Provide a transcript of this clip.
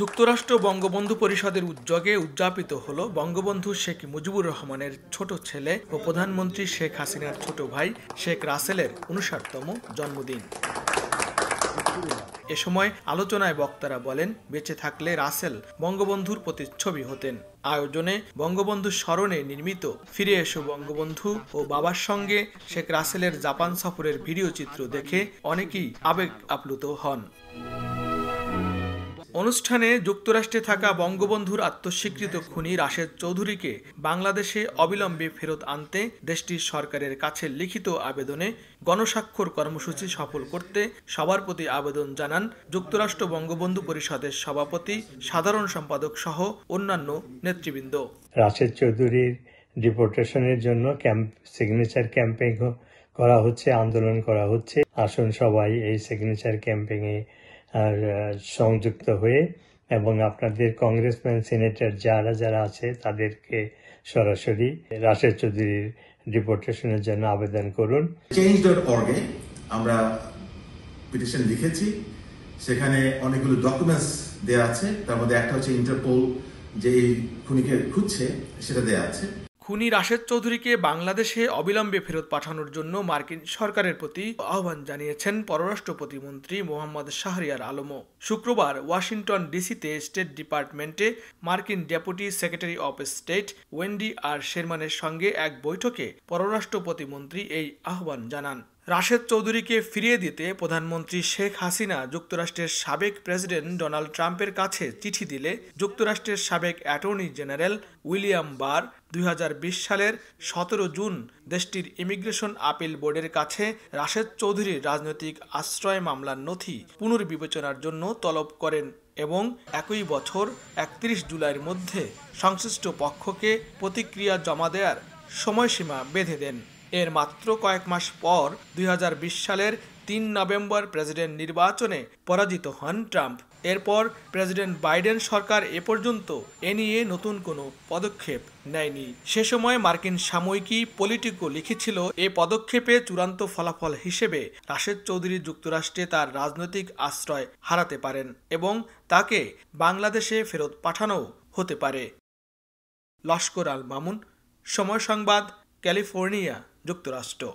যুক্তরাষ্ট্র বঙ্গবন্ধু পরিষদের উদ্যোগে উদযাপিত হল বঙ্গবন্ধু শেখ মুজিবুর রহমানের ছোট ছেলে ও প্রধানমন্ত্রী শেখ হাসিনার ছোট ভাই শেখ রাসেলের উনষাটতম জন্মদিন এ সময় আলোচনায় বক্তারা বলেন বেঁচে থাকলে রাসেল বঙ্গবন্ধুর প্রতিচ্ছবি হতেন আয়োজনে বঙ্গবন্ধু স্মরণে নির্মিত ফিরে এসো বঙ্গবন্ধু ও বাবার সঙ্গে শেখ রাসেলের জাপান সফরের ভিডিও চিত্র দেখে অনেকেই আবেগ আপ্লুত হন অনুষ্ঠানে যুক্তরাষ্ট্রে থাকা বঙ্গবন্ধুর আত্মস্বীকৃত খুনি রাশেদ চৌধুরীকে বাংলাদেশে অবিলম্বে ফেরত আনতে দেশটির সরকারের কাছে লিখিত আবেদনে গণস্বাক্ষর কর্মসূচি সফল করতে সবার প্রতি আবেদন জানান যুক্তরাষ্ট্র বঙ্গবন্ধু পরিষদের সভাপতি সাধারণ সম্পাদক সহ অন্যান্য নেতৃবৃন্দ রাশেদ চৌধুরীর ডিপোর্টেশনের জন্য ক্যাম্প সিগনেচার ক্যাম্পেইন করা হচ্ছে আন্দোলন করা হচ্ছে আসুন সবাই এই সিগনেচার ক্যাম্পেইনে আর সংযুক্ত হয়ে এবং আপনাদের কংগ্রেসম্যান সিনেটর যারা যারা আছে তাদেরকে সরাসরি রাশেদ চৌধুরীর ডিপোর্টেশনের জন্য আবেদন করুন চেঞ্জ ডট অর্গে আমরা পিটিশন লিখেছি সেখানে অনেকগুলো ডকুমেন্টস দেওয়া আছে তার মধ্যে একটা হচ্ছে ইন্টারপোল যে খুনিকে খুঁজছে সেটা দেওয়া আছে খুনি রাশেদ চৌধুরীকে বাংলাদেশে অবিলম্বে ফেরত পাঠানোর জন্য মার্কিন সরকারের প্রতি আহ্বান জানিয়েছেন পররাষ্ট্র প্রতিমন্ত্রী মোহাম্মদ শাহরিয়ার আলমও শুক্রবার ওয়াশিংটন ডিসিতে স্টেট ডিপার্টমেন্টে মার্কিন deputy secretary of state Wendy আর শেরমানের সঙ্গে এক বৈঠকে পররাষ্ট্র প্রতিমন্ত্রী এই আহ্বান জানান রাশেদ চৌধুরীকে ফিরিয়ে দিতে প্রধানমন্ত্রী শেখ হাসিনা যুক্তরাষ্ট্রের সাবেক প্রেসিডেন্ট ডোনাল্ড ট্রাম্পের কাছে চিঠি দিলে যুক্তরাষ্ট্রের সাবেক অ্যাটর্নি জেনারেল উইলিয়াম বার দুই সালের সতেরো জুন দেশটির ইমিগ্রেশন আপিল বোর্ডের কাছে রাশেদ চৌধুরীর রাজনৈতিক আশ্রয় মামলার নথি পুনর্বিবেচনার জন্য তলব করেন এবং একই বছর একত্রিশ জুলাইয়ের মধ্যে সংশ্লিষ্ট পক্ষকে প্রতিক্রিয়া জমা দেওয়ার সময়সীমা বেঁধে দেন এর মাত্র কয়েক মাস পর দুই সালের তিন নভেম্বর প্রেসিডেন্ট নির্বাচনে পরাজিত হন ট্রাম্প এরপর প্রেসিডেন্ট বাইডেন সরকার এ পর্যন্ত এ নিয়ে নতুন কোনো পদক্ষেপ নেয়নি সে সময় মার্কিন সাময়িকী পলিটিকো লিখেছিল এ পদক্ষেপে চূড়ান্ত ফলাফল হিসেবে রাশেদ চৌধুরী যুক্তরাষ্ট্রে তার রাজনৈতিক আশ্রয় হারাতে পারেন এবং তাকে বাংলাদেশে ফেরত পাঠানো হতে পারে লস্কর আল মামুন সময় সংবাদ ক্যালিফোর্নিয়া যুক্তরাষ্ট্র